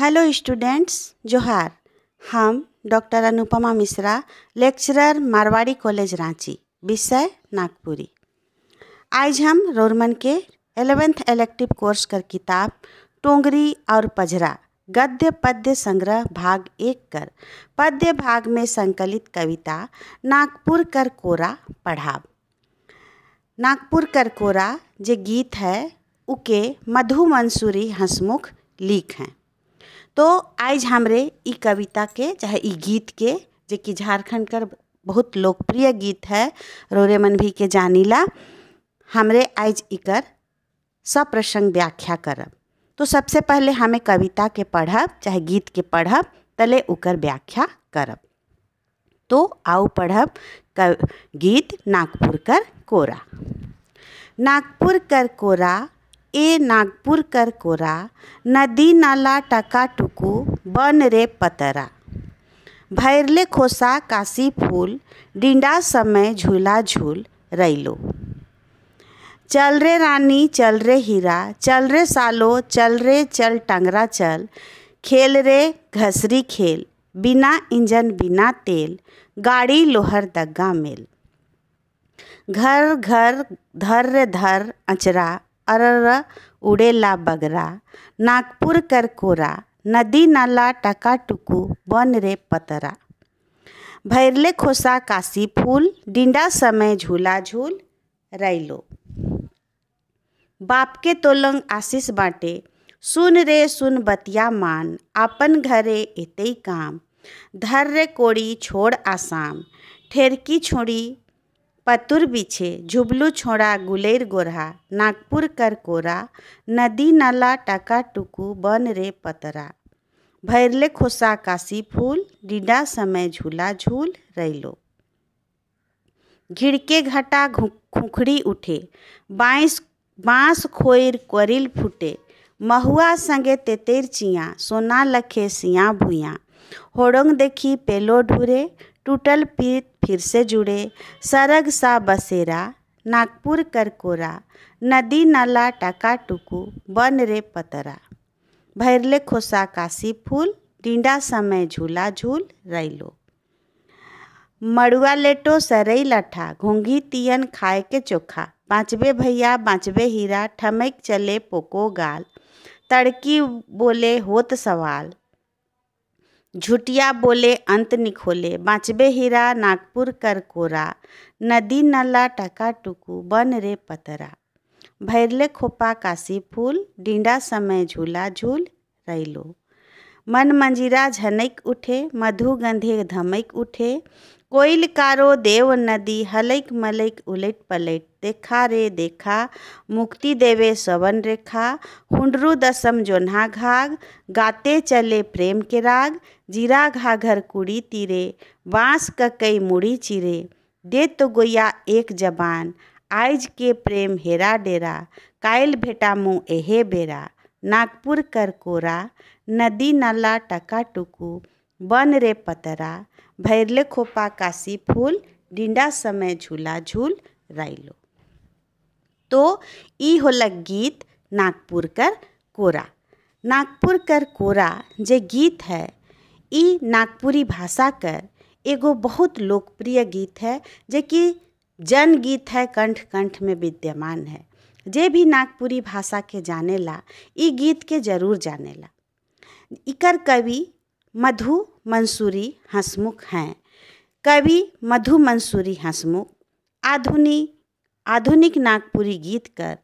hello students जोहार हम doctor Anupama Mishra lecturer Marwari college Ranchi विषय नागपुरी आज हम रोरमन के एलेवेंथ इलेक्टिव कोर्स कर किताब टोंगरी और पजरा गद्य पद्य संग्रह भाग एक कर पद्य भाग में संकलित कविता नागपुर कर कोरा पढ़ाब नागपुर कर कोरा जो गीत है उके मधु मंसूरी हंसमुख लीक हैं तो आज हमरे इ कविता के चाहे इ गीत के कि झारखंड कर बहुत लोकप्रिय गीत है रोरे मन भी के जानीला हमरे आज इकर सप्रसंग व्याख्या करब तो सबसे पहले हमें कविता के पढ़ब चाहे गीत के पढ़ब तले उकर व्याख्या करब तो आओ पढ़ब गीत नागपुर कर कोरा नागपुर कर कोरा ए नागपुर कर कोरा नदी नाला टका टुकू बन रे पतरा भैरले खोसा काशी फूल डिंडा समय झूला झूल रैलो चल रे रानी चल रे हीरा चल रे सालो चल रे चल टंगरा चल खेल रे घसरी खेल बिना इंजन बिना तेल गाड़ी लोहर दग्गा मेल घर घर धर धर अचरा अरर उड़ेला बगरा नागपुर कर कोरा नदी नाला टका टुकु बन रे पतरा भैरले खोसा काशी फूल डिंडा समय झूला झूल रैलो बाप के तोलंग आशीष बाटे सुन रे सुन बतिया मान आपन घरे एते काम धर रे कोड़ी छोड़ आसाम ठेरकी छोड़ी पतुर बिछे झुबलू छोड़ा गुलेर गोरहा नागपुर कर कोरा नदी नाला टका टुकू बन रे पतरा भैरले खोसा काशी फूल डीडा समय झूला झूल रैलो घिड़के घटा खुखड़ी उठे बाँस बाँस खोइर कोरिल फूटे महुआ संगे तेतेर चिया सोना लखे सियाँ भूया होड़ंग देखी पेलो ढूरे टूटल पीत फिर से जुड़े सरग सा बसेरा नागपुर करकोरा नदी नाला टुकू बन रे पतरा भैरले खोसा काशी फूल डिंडा समय झूला झूल रैलो मड़ुआ लेटो सरई लठा घोंघी तियन खाए के चोखा बाँचबे भैया बाँचबे हीरा ठमक चले पोको गाल तड़की बोले होत सवाल झुटिया बोले अंत निखोले बाँचबे हीरा नागपुर कर कोरा नदी नला टका टुकू बन रे पतरा भैरले खोपा काशी फूल डिंडा समय झूला झूल रैलो मन मंजीरा झनक उठे मधु गंधे धमक उठे कोयल कारो देव नदी हलैक मलैक उलट पलट देखा रे देखा मुक्ति देवे सवन रेखा हुंडरू दसम जोन्हा घाघ गाते चले प्रेम के राग जीरा घाघर कुड़ी तीरे बाँस ककई मुड़ी चिरे दे तो गोया एक जबान आइज के प्रेम हेरा डेरा कायल भेटा मुँह एहे बेरा नागपुर कर कोरा नदी नाला टका टुकू बन रे पतरा भैरले खोपा काशी फूल डिंडा समय झूला झूल राइलो तो ई होलक गीत नागपुर कर कोरा नागपुर कर कोरा जे गीत है ई नागपुरी भाषा कर एगो बहुत लोकप्रिय गीत है जे कि जन गीत है कंठ कंठ में विद्यमान है जे भी नागपुरी भाषा के जानेला ई गीत के जरूर जानेला इकर कवि मधु मंसूरी हंसमुख हैं कवि मधु मंसूरी हंसमुख आधुनिक आधुनिक नागपुरी गीत कर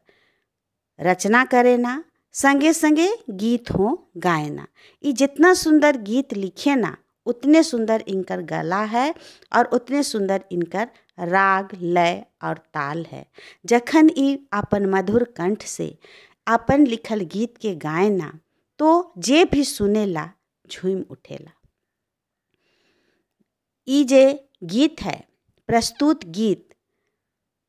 रचना करे ना संगे संगे गीत हो गाए ना ये जितना सुंदर गीत लिखे ना उतने सुंदर इनकर गला है और उतने सुंदर इनकर राग लय और ताल है जखन ई अपन मधुर कंठ से अपन लिखल गीत के गाए ना तो जे भी सुनेला झूम उठेला जे गीत है प्रस्तुत गीत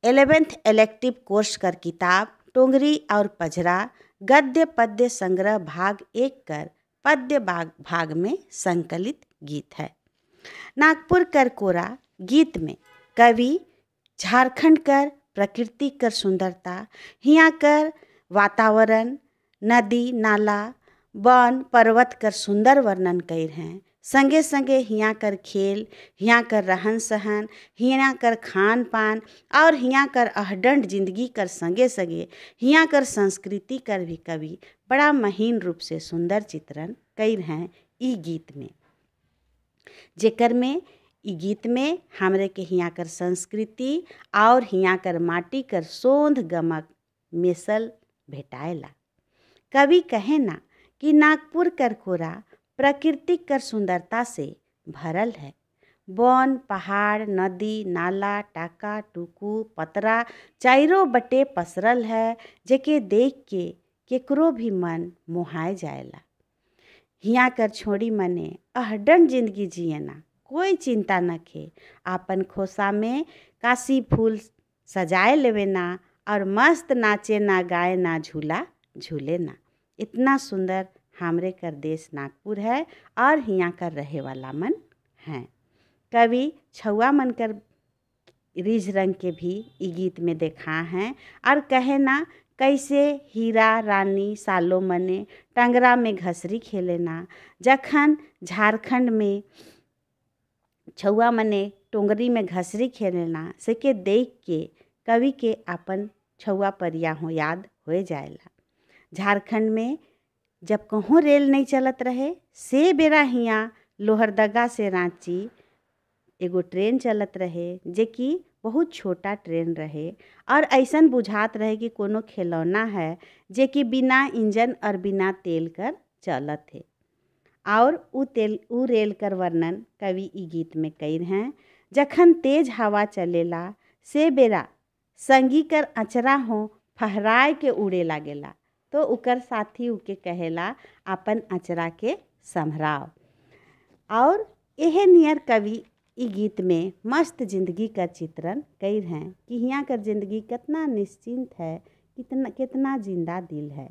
एलेवेंथ इलेक्टिव कोर्स कर किताब टोंगरी और पजरा गद्य पद्य संग्रह भाग एक कर पद्य भाग भाग में संकलित गीत है नागपुर कर कोरा गीत में कवि झारखंड कर प्रकृति कर सुंदरता हिया कर वातावरण नदी नाला वन पर्वत कर सुंदर वर्णन कर हैं संगे संगे हियाँ कर खेल हियाँ कर रहन सहन हियाँ कर खान पान और हियाँ कर अहडंड जिंदगी कर संगे संगे हियाँ कर संस्कृति कर भी कवि बड़ा महीन रूप से सुंदर चित्रण कर हैं ई गीत में जेकर में ई गीत में हमरे के हियाँ कर संस्कृति और हियाँ कर माटी कर सोंध गमक मिसल भेटाएला कवि कहे ना कि नागपुर कर खोरा प्राकृतिक कर सुंदरता से भरल है वन पहाड़ नदी नाला टाका टुकू पतरा चारों बटे पसरल है जेके देख के केकरो भी मन मोहाए जाएला हिया कर छोड़ी मने अहडन जिंदगी जियना कोई चिंता न खे आपन खोसा में काशी फूल सजाए लेवे ना और मस्त नाचे ना गाए ना झूला झूले ना इतना सुंदर हमरे कर देश नागपुर है और यहाँ कर रहे वाला मन है कवि छुआ मन कर रिज रंग के भी ई गीत में देखा हैं और कहे ना कैसे हीरा रानी सालो मने टंगरा में घसरी खेले ना जखन झारखंड में छुआ मने टोंगरी में घसरी खेलना से के देख के कवि के अपन छुआ परिया हो याद हो जाएला झारखंड में जब कहूँ रेल नहीं चलत रहे से बेरा हियाँ लोहरदगा से रांची एगो ट्रेन चलत रहे जे कि बहुत छोटा ट्रेन रहे और ऐसा बुझात रहे कि कोनो खिलौना है जे कि बिना इंजन और बिना तेल कर चलत है और उ तेल उ रेल कर वर्णन कवि गीत में कर हैं जखन तेज हवा चलेला से बेरा संगी कर अचरा हो फहराए के उड़े लागेला तो उकर साथी उके कहेला अपन अचरा के संभराव और यह नियर कवि ई गीत में मस्त जिंदगी का चित्रण कई हैं कि यहाँ कर जिंदगी कितना निश्चिंत है कितना कितना जिंदा दिल है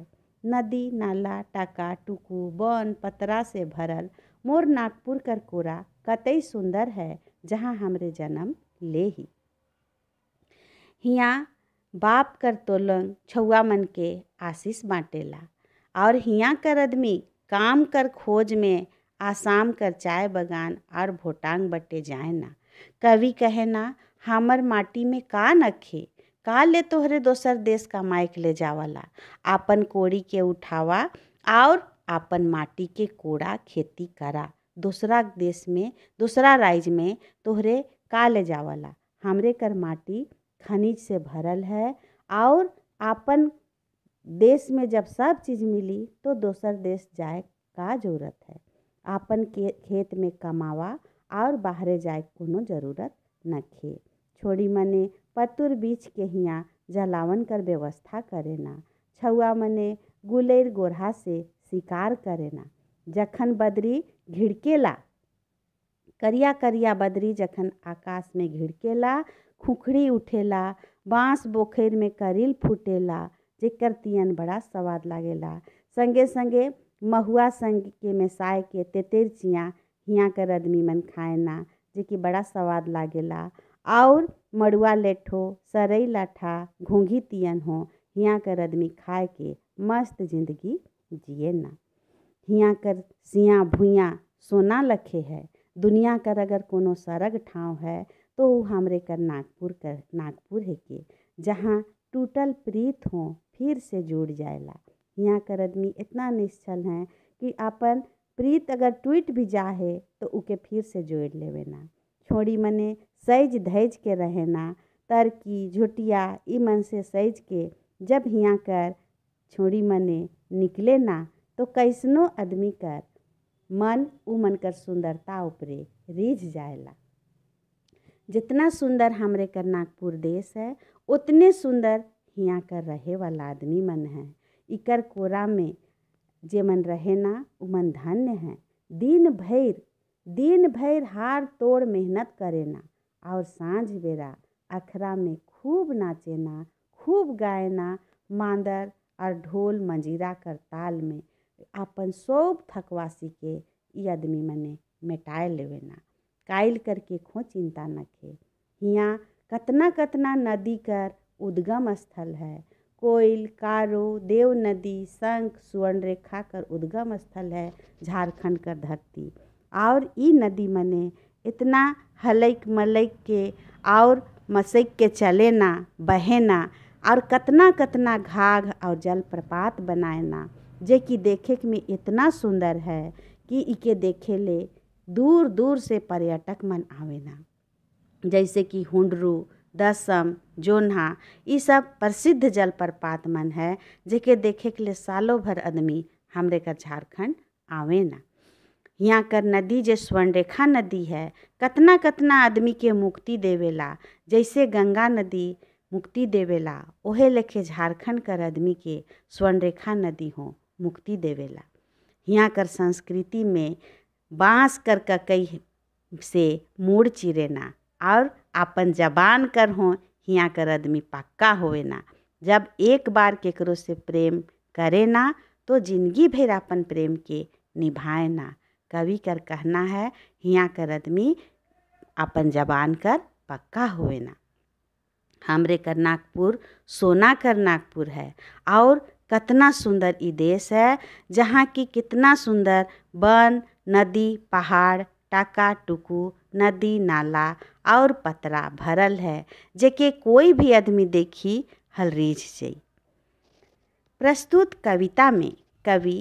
नदी नाला टाका टुकू बन पतरा से भरल मोर नागपुर कर कोरा कतई सुंदर है जहाँ हमरे जन्म ले ही हिया बाप कर तोलन छुआ मन के आशीष बाँटेला और हियाँ कर आदमी काम कर खोज में आसाम कर चाय बगान और भोटांग बटे जाए ना कवि कहे ना हमर माटी में का नखे का ले तोहरे दोसर देश का माइक ले जावला आपन कोड़ी के उठावा और आपन माटी के कोड़ा खेती करा दूसरा देश में दूसरा राज्य में तोहरे का ले जावला हमरे कर माटी खनिज से भरल है और आपन देश में जब सब चीज़ मिली तो दोसर देश जाए का जरूरत है आपन के खेत में कमावा और बाहर जाए कोनो जरूरत न खे छोड़ी मने पतुर बीच के हियाँ जलावन कर व्यवस्था करेना छुआ मने गुलेर गोरहा से शिकार करेना जखन बदरी घिड़केला करिया करिया बदरी जखन आकाश में घिड़केला खुखड़ी उठेला बांस बोखर में करील फुटेला जेकर तियन बड़ा स्वाद लागेला संगे संगे महुआ संग के मिसाए के तेतेर चिया हिया कर आदमी मन खाएना जेकि बड़ा स्वाद लागेला और मड़ुआ लेठो सरई लठा घोंघी तियन हो हिया कर आदमी खाए के मस्त जिंदगी जिए ना हिया कर सियाँ भुइयाँ सोना लखे है दुनिया कर अगर कोनो सरग ठाव है तो हमरे कर नागपुर कर नागपुर है के जहाँ टूटल प्रीत हो फिर से जुड़ जाएला यहाँ कर आदमी इतना निश्चल हैं कि अपन प्रीत अगर टूट भी है तो उके फिर से जोड़ ना छोड़ी मने सहज धैज के रहना तरकी झुटिया ई मन से सहज के जब हियाँ कर छोड़ी मने निकले ना तो कैसनो आदमी कर मन उमन कर सुंदरता उपरे रिझ जाएला जितना सुंदर हमरे का नागपुर देश है उतने सुंदर हियाँ कर रहे वाला आदमी मन है इकर कोरा में जे मन रहे ना उ मन धन्य है दिन भर दिन भर हार तोड़ मेहनत करे ना और साँझ बेरा अखरा में खूब नाचे ना खूब गाए ना मांदर और ढोल मंजीरा कर ताल में अपन सब थकवासी के ये आदमी मने मिटाए लेवे ना कायल करके खो चिंता खे हियाँ कतना कतना नदी कर उद्गम स्थल है कोयल कारो देव नदी शंख सुवर्ण रेखा कर उद्गम स्थल है झारखंड कर धरती और ई नदी मने इतना हलैक मलैक के और मसैक के चले ना बहे ना और कतना कतना घाघ और जलप्रपात बनाए ना जे कि देखे में इतना सुंदर है कि इके देखे ले दूर दूर से पर्यटक मन आवेना जैसे कि हुंडरू दसम जोन्हा ये सब प्रसिद्ध जलप्रपात मन है जेके देखे के लिए सालों भर आदमी हमरे का झारखंड आवेना यहाँ कर नदी जो स्वर्णरेखा नदी है कतना कतना आदमी के मुक्ति देवेला जैसे गंगा नदी मुक्ति देवेला ओहे लेखे झारखंड कर आदमी के स्वर्णरेखा नदी हो मुक्ति देवेला यहाँ कर संस्कृति में बाँस कर कई से मूड़ चिरे ना और अपन जबान कर हो हिया कर आदमी पक्का ना जब एक बार केकरो से प्रेम करे ना तो जिंदगी भर अपन प्रेम के निभाए ना कवि कर कहना है हिया कर आदमी अपन जबान कर पक्का ना हमरे कर नागपुर सोना कर नागपुर है और कितना सुंदर ई देश है जहाँ की कितना सुंदर वन नदी पहाड़ टाका टुकु नदी नाला और पतरा भरल है जेके कोई भी आदमी देखी हलरीज से प्रस्तुत कविता में कवि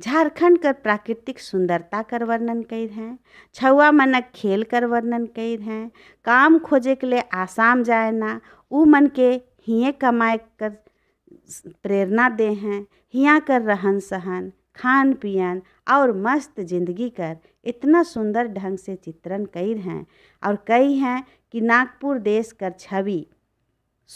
झारखंड कर प्राकृतिक सुंदरता कर वर्णन कैद हैं छुआ मनक खेल कर वर्णन कैद हैं काम खोजे के लिए आसाम जाए ना ऊ मन के हिये कमाए कर प्रेरणा दे हैं हिया कर रहन सहन खान पियन और मस्त जिंदगी कर इतना सुंदर ढंग से चित्रण कई हैं और कई हैं कि नागपुर देश कर छवि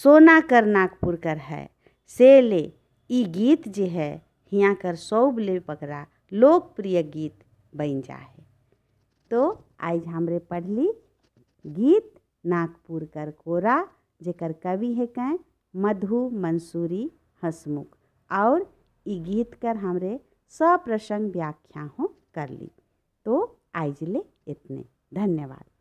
सोना कर नागपुर कर है से ले ई गीत जे है हिया कर सौब ले पकड़ा लोकप्रिय गीत बन जाए तो आज हमरे पढ़ली गीत नागपुर कर कोरा जेकर कवि है कैं मधु मंसूरी हसमुख और ई गीत कर हमरे सप्रसंग व्याख्या हो कर ली तो आइजले इतने धन्यवाद